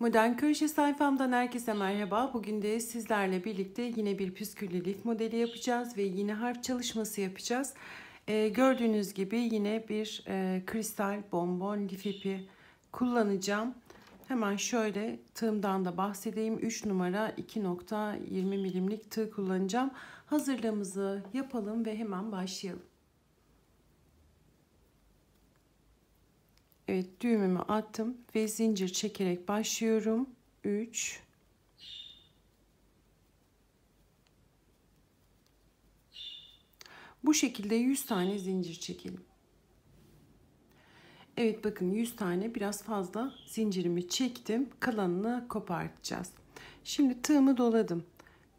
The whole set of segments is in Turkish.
Modern Köşe sayfamdan herkese merhaba. Bugün de sizlerle birlikte yine bir püsküllü lif modeli yapacağız ve yine harf çalışması yapacağız. Ee, gördüğünüz gibi yine bir e, kristal bonbon lif ipi kullanacağım. Hemen şöyle tığımdan da bahsedeyim. 3 numara 2.20 milimlik tığ kullanacağım. Hazırlığımızı yapalım ve hemen başlayalım. Evet düğümümü attım ve zincir çekerek başlıyorum. 3 Bu şekilde 100 tane zincir çekelim. Evet bakın 100 tane biraz fazla zincirimi çektim. Kalanını kopartacağız. Şimdi tığımı doladım.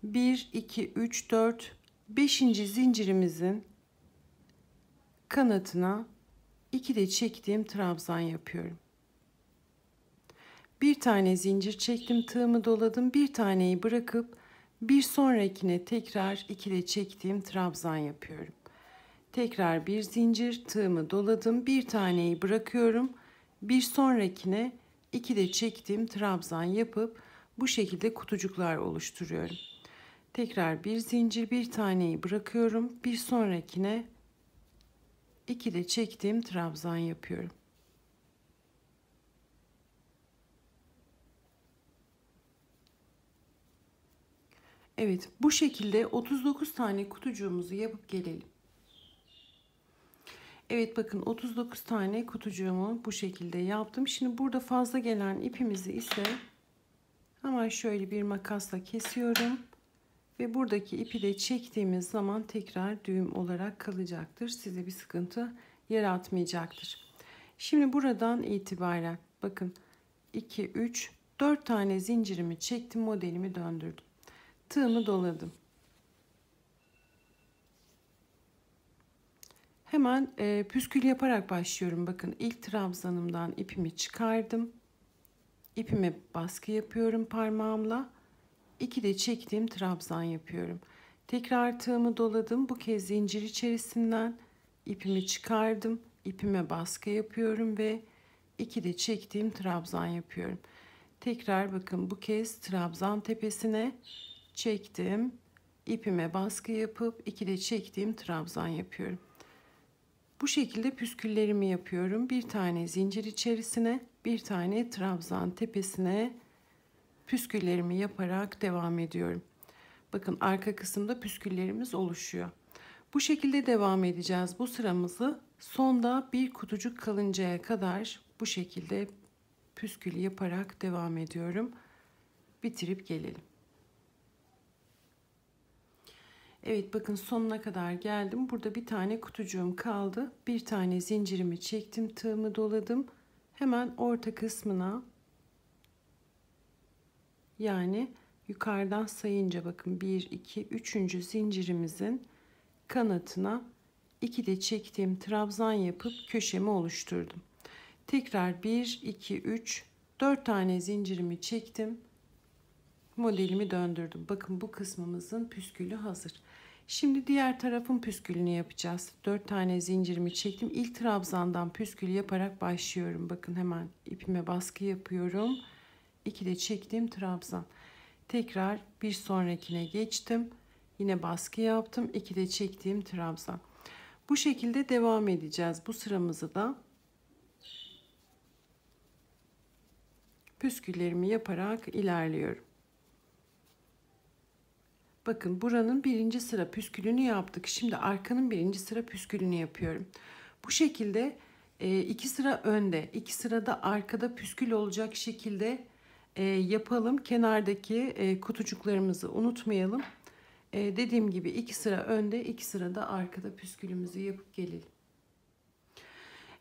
1, 2, 3, 4, 5. zincirimizin kanatına 2 de çektiğim trabzan yapıyorum. Bir tane zincir çektim, tığımı doladım. Bir taneyi bırakıp bir sonrakine tekrar iki de çektiğim trabzan yapıyorum. Tekrar bir zincir, tığımı doladım. Bir taneyi bırakıyorum. Bir sonrakine iki de çektiğim trabzan yapıp bu şekilde kutucuklar oluşturuyorum. Tekrar bir zincir, bir taneyi bırakıyorum. Bir sonrakine 2 de çektiğim trabzan yapıyorum. Evet bu şekilde 39 tane kutucuğumuzu yapıp gelelim. Evet bakın 39 tane kutucuğumu bu şekilde yaptım. Şimdi burada fazla gelen ipimizi ise hemen şöyle bir makasla kesiyorum. Ve buradaki ipi de çektiğimiz zaman tekrar düğüm olarak kalacaktır. Size bir sıkıntı yaratmayacaktır. Şimdi buradan itibaren bakın 2, 3, 4 tane zincirimi çektim modelimi döndürdüm. Tığımı doladım. Hemen e, püskül yaparak başlıyorum. Bakın ilk trabzanımdan ipimi çıkardım. İpime baskı yapıyorum parmağımla 2 de çektiğim trabzan yapıyorum. Tekrar tığımı doladım. Bu kez zincir içerisinden ipimi çıkardım. İpime baskı yapıyorum ve iki de çektiğim trabzan yapıyorum. Tekrar bakın bu kez trabzan tepesine çektim. İpime baskı yapıp iki de çektiğim trabzan yapıyorum. Bu şekilde püsküllerimi yapıyorum. Bir tane zincir içerisine, bir tane trabzan tepesine püsküllerimi yaparak devam ediyorum. Bakın arka kısımda püsküllerimiz oluşuyor. Bu şekilde devam edeceğiz bu sıramızı. Sonda bir kutucuk kalıncaya kadar bu şekilde püskül yaparak devam ediyorum. Bitirip gelelim. Evet bakın sonuna kadar geldim. Burada bir tane kutucuğum kaldı. Bir tane zincirimi çektim, tığımı doladım. Hemen orta kısmına yani yukarıdan sayınca bakın 1, 2, 3. zincirimizin kanatına 2 de çektiğim trabzan yapıp köşemi oluşturdum. Tekrar 1, 2, 3, 4 tane zincirimi çektim. Modelimi döndürdüm. Bakın bu kısmımızın püskülü hazır. Şimdi diğer tarafın püskülünü yapacağız. 4 tane zincirimi çektim. İlk trabzandan püskül yaparak başlıyorum. Bakın hemen ipime baskı yapıyorum de çektiğim trabzan. Tekrar bir sonrakine geçtim. Yine baskı yaptım. de çektiğim trabzan. Bu şekilde devam edeceğiz. Bu sıramızı da püsküllerimi yaparak ilerliyorum. Bakın buranın birinci sıra püskülünü yaptık. Şimdi arkanın birinci sıra püskülünü yapıyorum. Bu şekilde e, iki sıra önde, iki sırada arkada püskül olacak şekilde e, yapalım. Kenardaki e, kutucuklarımızı unutmayalım. E, dediğim gibi iki sıra önde, iki sıra da arkada püskülümüzü yapıp gelelim.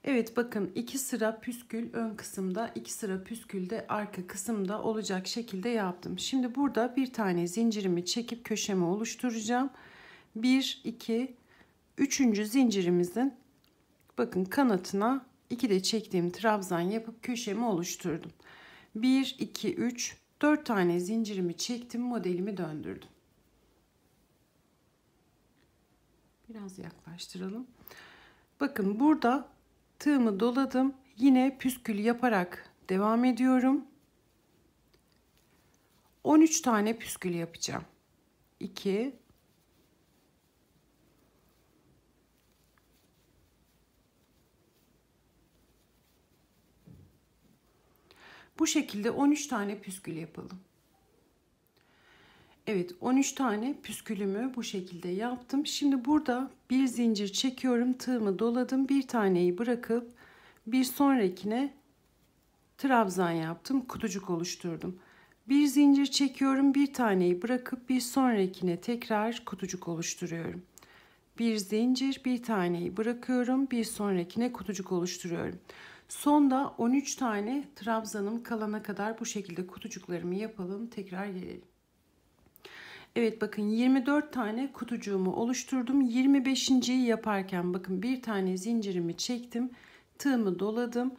Evet bakın iki sıra püskül ön kısımda, iki sıra püskül de arka kısımda olacak şekilde yaptım. Şimdi burada bir tane zincirimi çekip köşemi oluşturacağım. 1 2 3. zincirimizin bakın kanatına 2 de çektiğim trabzan yapıp köşemi oluşturdum. 1, 2, 3, 4 tane zincirimi çektim. Modelimi döndürdüm. Biraz yaklaştıralım. Bakın burada tığımı doladım. Yine püskül yaparak devam ediyorum. 13 tane püskül yapacağım. 2, Bu şekilde 13 tane püskül yapalım. Evet 13 tane püskülümü bu şekilde yaptım. Şimdi burada bir zincir çekiyorum. Tığımı doladım. Bir taneyi bırakıp bir sonrakine trabzan yaptım. Kutucuk oluşturdum. Bir zincir çekiyorum. Bir taneyi bırakıp bir sonrakine tekrar kutucuk oluşturuyorum. Bir zincir bir taneyi bırakıyorum. Bir sonrakine kutucuk oluşturuyorum. Sonda 13 tane trabzanım kalana kadar bu şekilde kutucuklarımı yapalım. Tekrar gelelim. Evet bakın 24 tane kutucuğumu oluşturdum. 25.yi yaparken bakın bir tane zincirimi çektim. Tığımı doladım.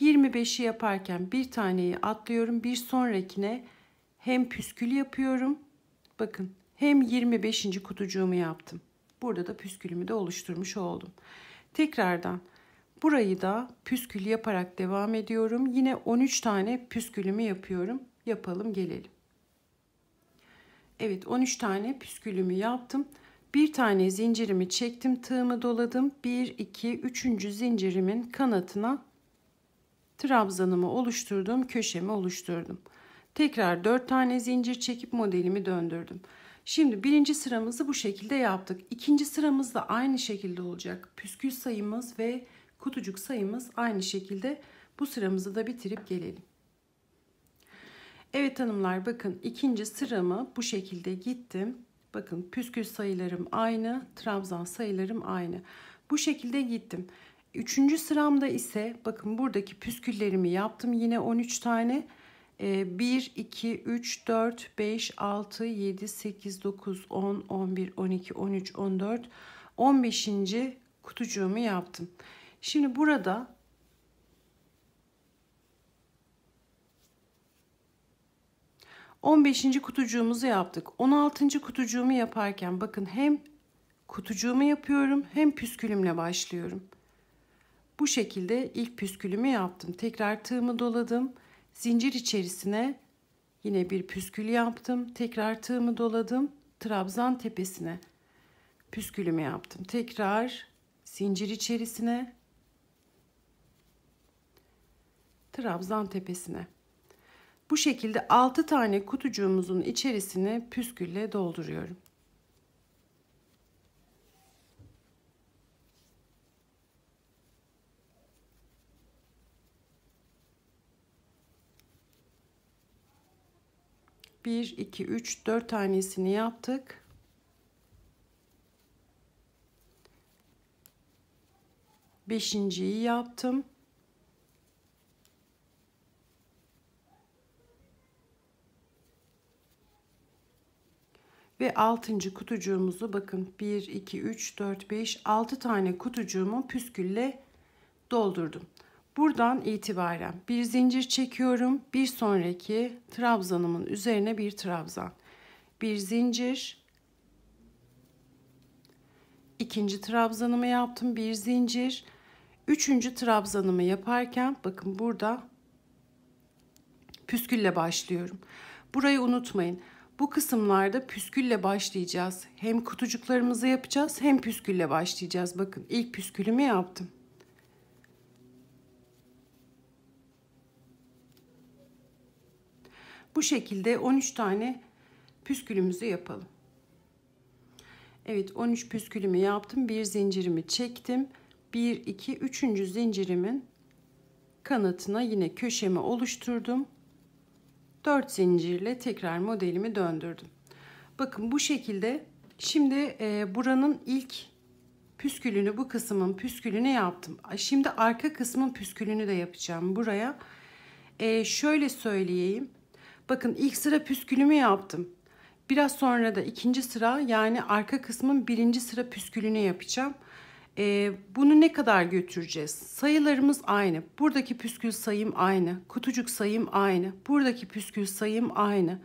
25'i yaparken bir taneyi atlıyorum. Bir sonrakine hem püskül yapıyorum. Bakın hem 25. kutucuğumu yaptım. Burada da püskülümü de oluşturmuş oldum. Tekrardan Burayı da püskül yaparak devam ediyorum. Yine 13 tane püskülümü yapıyorum. Yapalım gelelim. Evet 13 tane püskülümü yaptım. Bir tane zincirimi çektim, tığımı doladım. 1 2 3. zincirimin kanatına trabzanımı oluşturdum, köşemi oluşturdum. Tekrar 4 tane zincir çekip modelimi döndürdüm. Şimdi birinci sıramızı bu şekilde yaptık. İkinci sıramız da aynı şekilde olacak. Püskül sayımız ve kutucuk sayımız aynı şekilde bu sıramızı da bitirip gelelim. Evet hanımlar bakın ikinci sıramı bu şekilde gittim. Bakın püskül sayılarım aynı, trabzan sayılarım aynı. Bu şekilde gittim. Üçüncü sıramda ise bakın buradaki püsküllerimi yaptım. Yine 13 tane. 1, 2, 3, 4, 5, 6, 7, 8, 9, 10, 11, 12, 13, 14, 15. kutucuğumu yaptım. Şimdi burada on beşinci kutucuğumuzu yaptık. On altıncı kutucuğumu yaparken bakın hem kutucuğumu yapıyorum hem püskülümle başlıyorum. Bu şekilde ilk püskülümü yaptım. Tekrar tığımı doladım. Zincir içerisine yine bir püskül yaptım. Tekrar tığımı doladım. Trabzan tepesine püskülümü yaptım. Tekrar zincir içerisine Trabzan tepesine. Bu şekilde 6 tane kutucuğumuzun içerisine püskülle dolduruyorum. Bir, iki, üç, dört tanesini yaptık. Beşinciyi yaptım. Ve altıncı kutucuğumuzu bakın 1, 2, 3, 4, 5, 6 tane kutucuğumu püskülle doldurdum. Buradan itibaren bir zincir çekiyorum. Bir sonraki trabzanımın üzerine bir trabzan. Bir zincir. ikinci trabzanımı yaptım. Bir zincir. Üçüncü trabzanımı yaparken bakın burada püskülle başlıyorum. Burayı unutmayın. Bu kısımlarda püskülle başlayacağız. Hem kutucuklarımızı yapacağız hem püskülle başlayacağız. Bakın ilk püskülümü yaptım. Bu şekilde 13 tane püskülümüzü yapalım. Evet 13 püskülümü yaptım. Bir zincirimi çektim. 1, 2, 3. zincirimin kanatına yine köşemi oluşturdum. 4 zincirle tekrar modelimi döndürdüm. Bakın bu şekilde şimdi e, buranın ilk püskülünü bu kısmın püskülünü yaptım. Şimdi arka kısmın püskülünü de yapacağım buraya. E, şöyle söyleyeyim. Bakın ilk sıra püskülümü yaptım. Biraz sonra da ikinci sıra yani arka kısmın birinci sıra püskülünü yapacağım. E, bunu ne kadar götüreceğiz? Sayılarımız aynı. Buradaki püskül sayım aynı. Kutucuk sayım aynı. Buradaki püskül sayım aynı.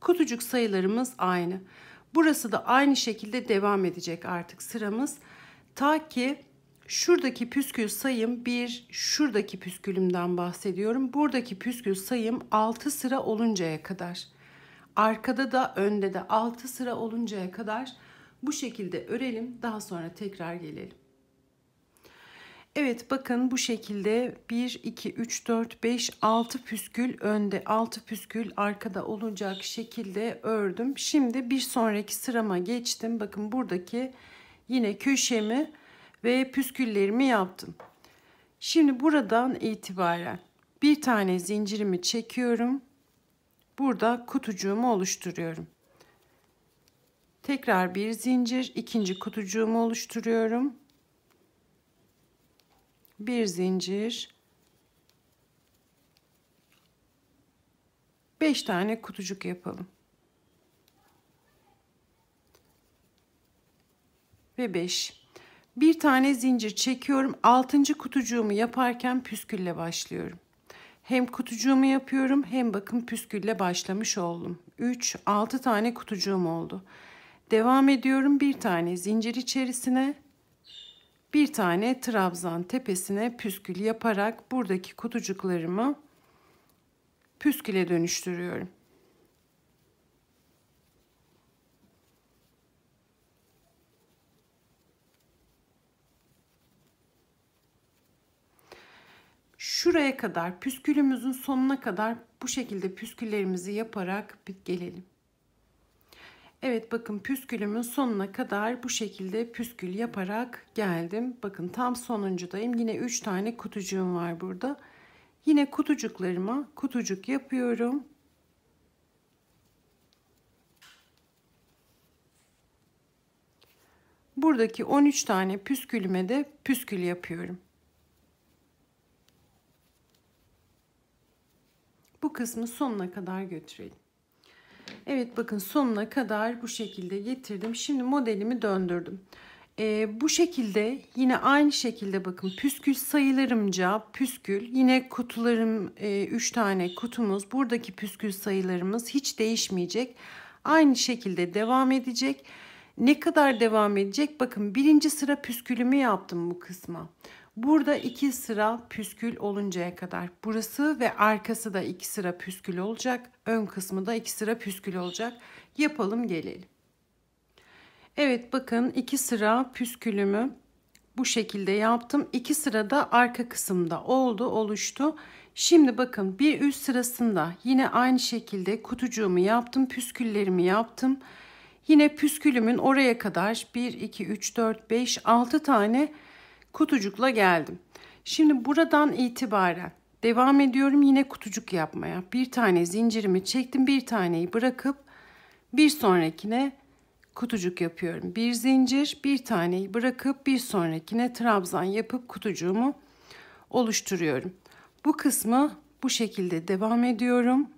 Kutucuk sayılarımız aynı. Burası da aynı şekilde devam edecek artık sıramız. Ta ki şuradaki püskül sayım 1, şuradaki püskülümden bahsediyorum. Buradaki püskül sayım 6 sıra oluncaya kadar. Arkada da önde de 6 sıra oluncaya kadar bu şekilde örelim. Daha sonra tekrar gelelim. Evet bakın bu şekilde 1, 2, 3, 4, 5, 6 püskül önde 6 püskül arkada olacak şekilde ördüm. Şimdi bir sonraki sırama geçtim. Bakın buradaki yine köşemi ve püsküllerimi yaptım. Şimdi buradan itibaren bir tane zincirimi çekiyorum. Burada kutucuğumu oluşturuyorum. Tekrar bir zincir, ikinci kutucuğumu oluşturuyorum bir zincir beş tane kutucuk yapalım. Ve beş. Bir tane zincir çekiyorum. Altıncı kutucuğumu yaparken püskülle başlıyorum. Hem kutucuğumu yapıyorum hem bakın püskülle başlamış oldum. Üç, altı tane kutucuğum oldu. Devam ediyorum bir tane zincir içerisine bir tane trabzan tepesine püskül yaparak buradaki kutucuklarımı püsküle dönüştürüyorum. Şuraya kadar püskülümüzün sonuna kadar bu şekilde püsküllerimizi yaparak gelelim. Evet bakın püskülümün sonuna kadar bu şekilde püskül yaparak geldim. Bakın tam sonuncudayım. Yine 3 tane kutucuğum var burada. Yine kutucuklarıma kutucuk yapıyorum. Buradaki 13 tane püskülüme de püskül yapıyorum. Bu kısmı sonuna kadar götürelim. Evet bakın sonuna kadar bu şekilde getirdim. Şimdi modelimi döndürdüm. Ee, bu şekilde yine aynı şekilde bakın püskül sayılarımca püskül yine kutularım 3 e, tane kutumuz buradaki püskül sayılarımız hiç değişmeyecek. Aynı şekilde devam edecek. Ne kadar devam edecek? Bakın birinci sıra püskülümü yaptım bu kısma. Burada iki sıra püskül oluncaya kadar. Burası ve arkası da iki sıra püskül olacak. Ön kısmı da iki sıra püskül olacak. Yapalım gelelim. Evet bakın iki sıra püskülümü bu şekilde yaptım. İki sıra da arka kısımda oldu oluştu. Şimdi bakın bir üst sırasında yine aynı şekilde kutucuğumu yaptım. Püsküllerimi yaptım. Yine püskülümün oraya kadar 1, 2, 3, 4, 5, 6 tane püskül kutucukla geldim. Şimdi buradan itibaren devam ediyorum yine kutucuk yapmaya. Bir tane zincirimi çektim bir taneyi bırakıp bir sonrakine kutucuk yapıyorum. Bir zincir bir taneyi bırakıp bir sonrakine trabzan yapıp kutucuğumu oluşturuyorum. Bu kısmı bu şekilde devam ediyorum.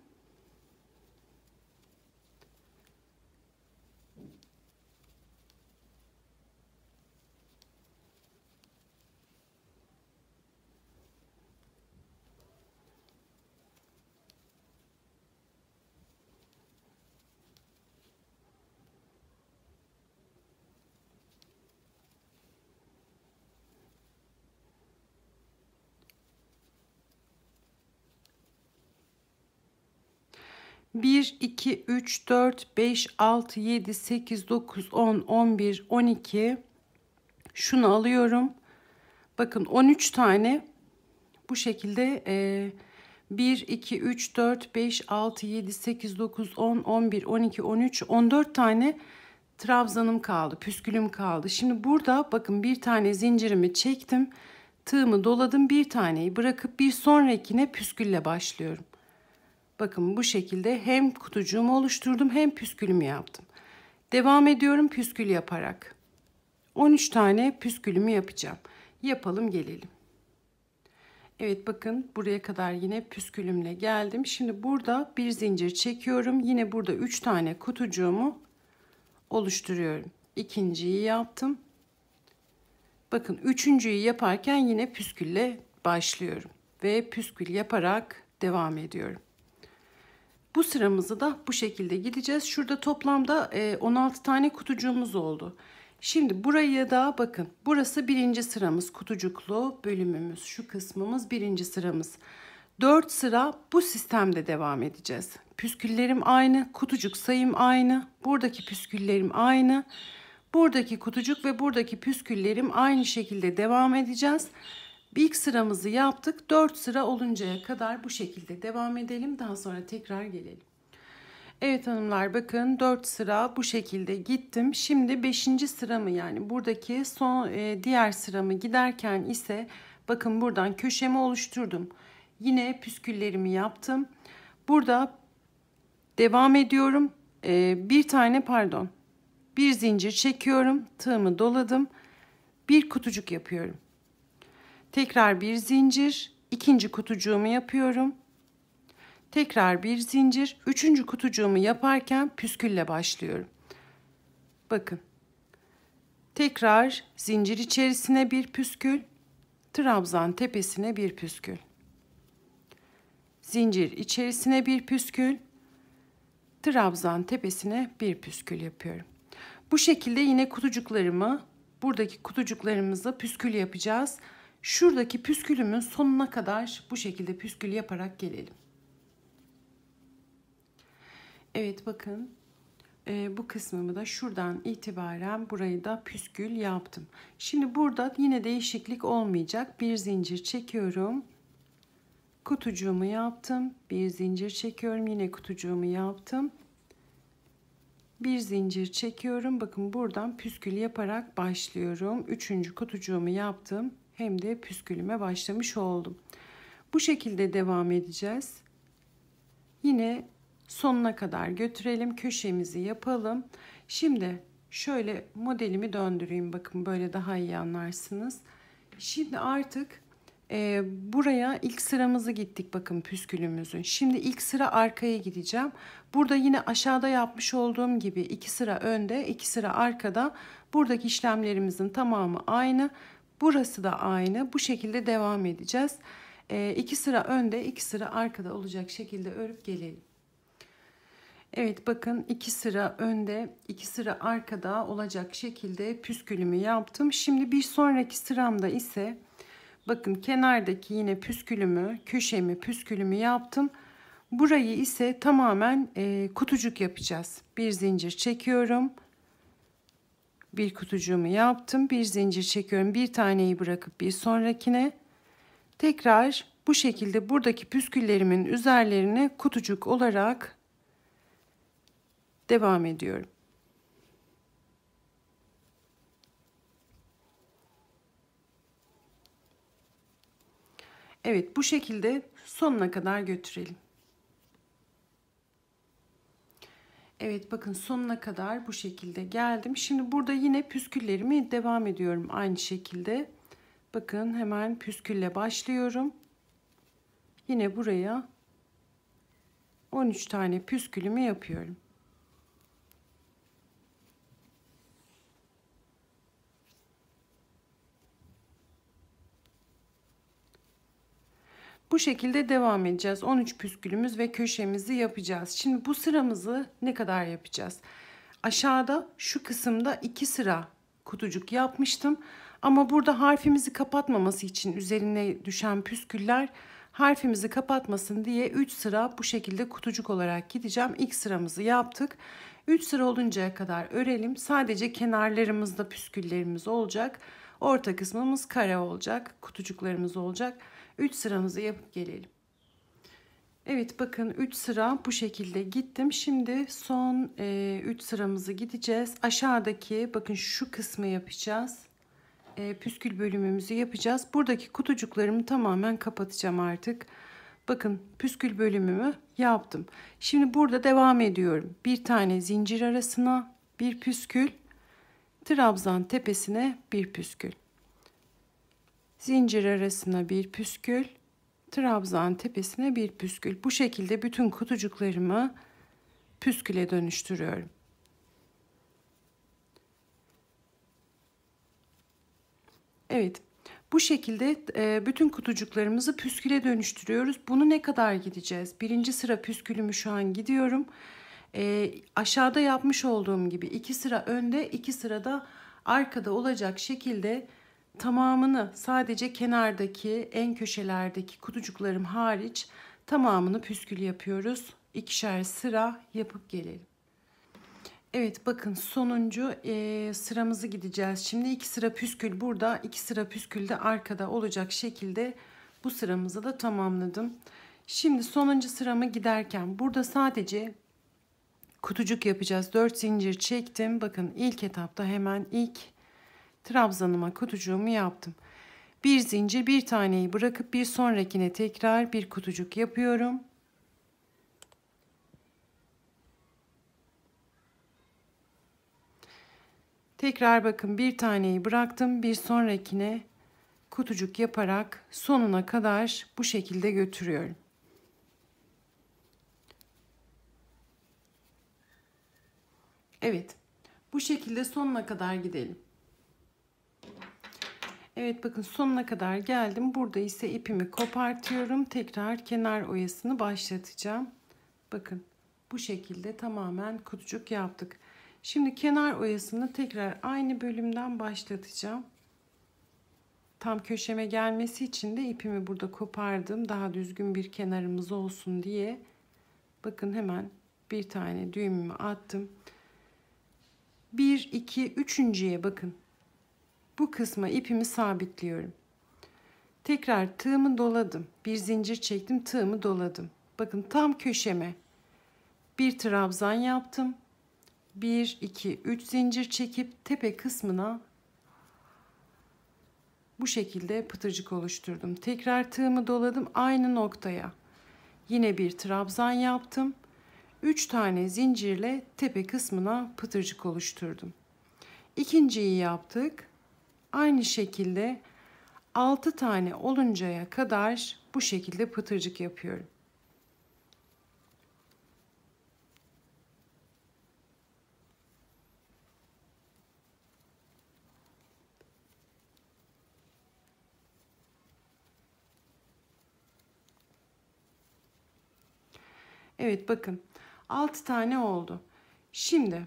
1, 2, 3, 4, 5, 6, 7, 8, 9, 10, 11, 12. Şunu alıyorum. Bakın 13 tane bu şekilde e, 1, 2, 3, 4, 5, 6, 7, 8, 9, 10, 11, 12, 13, 14 tane trabzanım kaldı. Püskülüm kaldı. Şimdi burada bakın bir tane zincirimi çektim. Tığımı doladım. Bir taneyi bırakıp bir sonrakine püskülle başlıyorum. Bakın bu şekilde hem kutucuğumu oluşturdum hem püskülümü yaptım. Devam ediyorum püskül yaparak. 13 tane püskülümü yapacağım. Yapalım gelelim. Evet bakın buraya kadar yine püskülümle geldim. Şimdi burada bir zincir çekiyorum. Yine burada 3 tane kutucuğumu oluşturuyorum. İkinciyi yaptım. Bakın üçüncüyü yaparken yine püskülle başlıyorum. Ve püskül yaparak devam ediyorum. Bu sıramızı da bu şekilde gideceğiz. Şurada toplamda 16 e, tane kutucuğumuz oldu. Şimdi burayı da bakın. Burası birinci sıramız. Kutucuklu bölümümüz. Şu kısmımız birinci sıramız. 4 sıra bu sistemde devam edeceğiz. Püsküllerim aynı. Kutucuk sayım aynı. Buradaki püsküllerim aynı. Buradaki kutucuk ve buradaki püsküllerim aynı şekilde devam edeceğiz. Bir ilk sıramızı yaptık. 4 sıra oluncaya kadar bu şekilde devam edelim. Daha sonra tekrar gelelim. Evet hanımlar bakın 4 sıra bu şekilde gittim. Şimdi 5. sıramı yani buradaki son e, diğer sıramı giderken ise bakın buradan köşemi oluşturdum. Yine püsküllerimi yaptım. Burada devam ediyorum. E, bir tane pardon bir zincir çekiyorum. Tığımı doladım. Bir kutucuk yapıyorum. Tekrar bir zincir. ikinci kutucuğumu yapıyorum. Tekrar bir zincir. Üçüncü kutucuğumu yaparken püskülle başlıyorum. Bakın. Tekrar zincir içerisine bir püskül. Trabzan tepesine bir püskül. Zincir içerisine bir püskül. Trabzan tepesine bir püskül yapıyorum. Bu şekilde yine kutucuklarımı buradaki kutucuklarımızı püskül yapacağız. Şuradaki püskülümün sonuna kadar bu şekilde püskül yaparak gelelim. Evet bakın e, bu kısmımı da şuradan itibaren burayı da püskül yaptım. Şimdi burada yine değişiklik olmayacak. Bir zincir çekiyorum. Kutucuğumu yaptım. Bir zincir çekiyorum. Yine kutucuğumu yaptım. Bir zincir çekiyorum. Bakın buradan püskül yaparak başlıyorum. Üçüncü kutucuğumu yaptım hem de püskülüme başlamış oldum. Bu şekilde devam edeceğiz. Yine sonuna kadar götürelim. Köşemizi yapalım. Şimdi şöyle modelimi döndüreyim. Bakın böyle daha iyi anlarsınız. Şimdi artık e, buraya ilk sıramızı gittik bakın püskülümüzün. Şimdi ilk sıra arkaya gideceğim. Burada yine aşağıda yapmış olduğum gibi iki sıra önde iki sıra arkada. Buradaki işlemlerimizin tamamı aynı. Burası da aynı. Bu şekilde devam edeceğiz. E, iki sıra önde, iki sıra arkada olacak şekilde örüp gelelim. Evet bakın iki sıra önde, iki sıra arkada olacak şekilde püskülümü yaptım. Şimdi bir sonraki sıramda ise bakın kenardaki yine püskülümü, köşemi, püskülümü yaptım. Burayı ise tamamen e, kutucuk yapacağız. Bir zincir çekiyorum bir kutucuğumu yaptım. Bir zincir çekiyorum. Bir taneyi bırakıp bir sonrakine. Tekrar bu şekilde buradaki püsküllerimin üzerlerine kutucuk olarak devam ediyorum. Evet bu şekilde sonuna kadar götürelim. Evet bakın sonuna kadar bu şekilde geldim. Şimdi burada yine püsküllerimi devam ediyorum aynı şekilde. Bakın hemen püskülle başlıyorum. Yine buraya 13 tane püskülümü yapıyorum. Bu şekilde devam edeceğiz. 13 püskülümüz ve köşemizi yapacağız. Şimdi bu sıramızı ne kadar yapacağız? Aşağıda şu kısımda iki sıra kutucuk yapmıştım. Ama burada harfimizi kapatmaması için üzerine düşen püsküller harfimizi kapatmasın diye 3 sıra bu şekilde kutucuk olarak gideceğim. İlk sıramızı yaptık. 3 sıra oluncaya kadar örelim. Sadece kenarlarımızda püsküllerimiz olacak. Orta kısmımız kare olacak. Kutucuklarımız olacak. 3 sıramızı yapıp gelelim. Evet bakın 3 sıra bu şekilde gittim. Şimdi son 3 e, sıramızı gideceğiz. Aşağıdaki bakın şu kısmı yapacağız. E, püskül bölümümüzü yapacağız. Buradaki kutucuklarımı tamamen kapatacağım artık. Bakın püskül bölümümü yaptım. Şimdi burada devam ediyorum. Bir tane zincir arasına bir püskül. Trabzan tepesine bir püskül zincir arasına bir püskül, trabzan tepesine bir püskül. Bu şekilde bütün kutucuklarımı püsküle dönüştürüyorum. Evet, bu şekilde e, bütün kutucuklarımızı püsküle dönüştürüyoruz. Bunu ne kadar gideceğiz? Birinci sıra püskülümü şu an gidiyorum. E, aşağıda yapmış olduğum gibi iki sıra önde, iki sırada arkada olacak şekilde tamamını sadece kenardaki en köşelerdeki kutucuklarım hariç tamamını püskül yapıyoruz. İkişer sıra yapıp gelelim. Evet bakın sonuncu e, sıramızı gideceğiz. Şimdi iki sıra püskül burada iki sıra püskül de arkada olacak şekilde bu sıramızı da tamamladım. Şimdi sonuncu sıramı giderken burada sadece kutucuk yapacağız. 4 zincir çektim. Bakın ilk etapta hemen ilk Trabzanıma kutucuğumu yaptım. Bir zincir bir taneyi bırakıp bir sonrakine tekrar bir kutucuk yapıyorum. Tekrar bakın bir taneyi bıraktım bir sonrakine kutucuk yaparak sonuna kadar bu şekilde götürüyorum. Evet bu şekilde sonuna kadar gidelim. Evet bakın sonuna kadar geldim. Burada ise ipimi kopartıyorum. Tekrar kenar oyasını başlatacağım. Bakın bu şekilde tamamen kutucuk yaptık. Şimdi kenar oyasını tekrar aynı bölümden başlatacağım. Tam köşeme gelmesi için de ipimi burada kopardım. Daha düzgün bir kenarımız olsun diye. Bakın hemen bir tane düğümümü attım. 1, 2, 3.ye bakın. Bu kısma ipimi sabitliyorum. Tekrar tığımı doladım. Bir zincir çektim, tığımı doladım. Bakın tam köşeme bir trabzan yaptım. 1 2 3 zincir çekip tepe kısmına bu şekilde pıtırcık oluşturdum. Tekrar tığımı doladım aynı noktaya. Yine bir trabzan yaptım. 3 tane zincirle tepe kısmına pıtırcık oluşturdum. İkinciyi yaptık. Aynı şekilde 6 tane oluncaya kadar bu şekilde pıtırcık yapıyorum. Evet bakın 6 tane oldu. Şimdi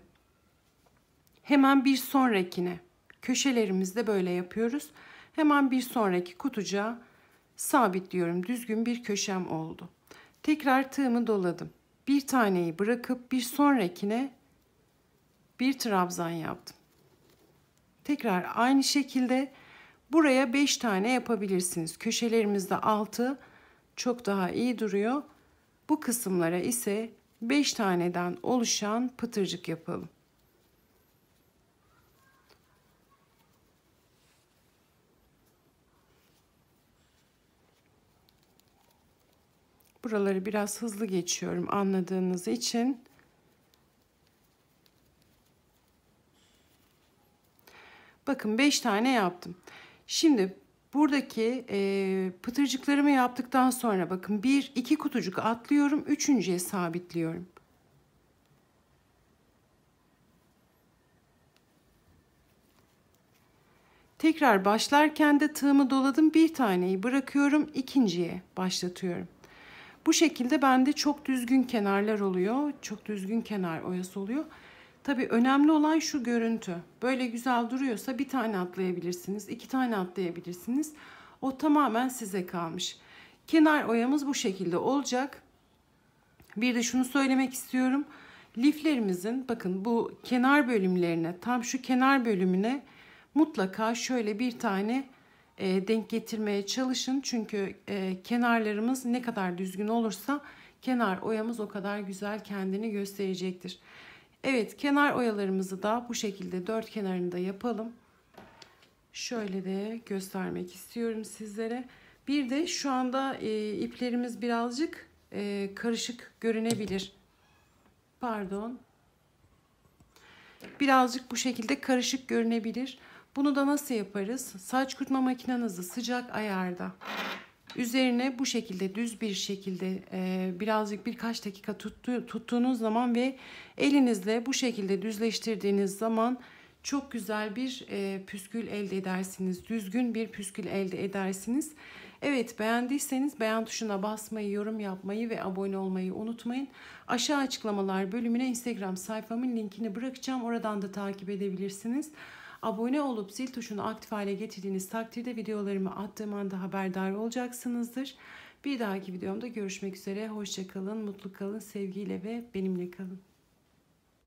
hemen bir sonrakine köşelerimizde böyle yapıyoruz. Hemen bir sonraki kutucuğa sabitliyorum. Düzgün bir köşem oldu. Tekrar tığımı doladım. Bir taneyi bırakıp bir sonrakine bir trabzan yaptım. Tekrar aynı şekilde buraya 5 tane yapabilirsiniz. Köşelerimizde 6 çok daha iyi duruyor. Bu kısımlara ise 5 taneden oluşan pıtırcık yapalım. Buraları biraz hızlı geçiyorum anladığınız için. Bakın 5 tane yaptım. Şimdi buradaki e, pıtırcıklarımı yaptıktan sonra bakın 1 2 kutucuk atlıyorum, üçüncüye sabitliyorum. Tekrar başlarken de tığımı doladım bir taneyi bırakıyorum ikinciye başlatıyorum. Bu şekilde bende çok düzgün kenarlar oluyor. Çok düzgün kenar oyası oluyor. Tabii önemli olan şu görüntü. Böyle güzel duruyorsa bir tane atlayabilirsiniz, iki tane atlayabilirsiniz. O tamamen size kalmış. Kenar oyamız bu şekilde olacak. Bir de şunu söylemek istiyorum. Liflerimizin bakın bu kenar bölümlerine, tam şu kenar bölümüne mutlaka şöyle bir tane e, denk getirmeye çalışın. Çünkü e, kenarlarımız ne kadar düzgün olursa kenar oyamız o kadar güzel kendini gösterecektir. Evet kenar oyalarımızı da bu şekilde dört kenarını da yapalım. Şöyle de göstermek istiyorum sizlere. Bir de şu anda e, iplerimiz birazcık e, karışık görünebilir. Pardon. Birazcık bu şekilde karışık görünebilir. Bunu da nasıl yaparız? Saç kurutma makinenizi sıcak ayarda. Üzerine bu şekilde düz bir şekilde e, birazcık birkaç dakika tuttu, tuttuğunuz zaman ve elinizle bu şekilde düzleştirdiğiniz zaman çok güzel bir e, püskül elde edersiniz. Düzgün bir püskül elde edersiniz. Evet beğendiyseniz beğen tuşuna basmayı, yorum yapmayı ve abone olmayı unutmayın. Aşağı açıklamalar bölümüne Instagram sayfamın linkini bırakacağım. Oradan da takip edebilirsiniz. Abone olup zil tuşunu aktif hale getirdiğiniz takdirde videolarımı attığım anda haberdar olacaksınızdır. Bir dahaki videomda görüşmek üzere. Hoşçakalın, mutlu kalın, sevgiyle ve benimle kalın.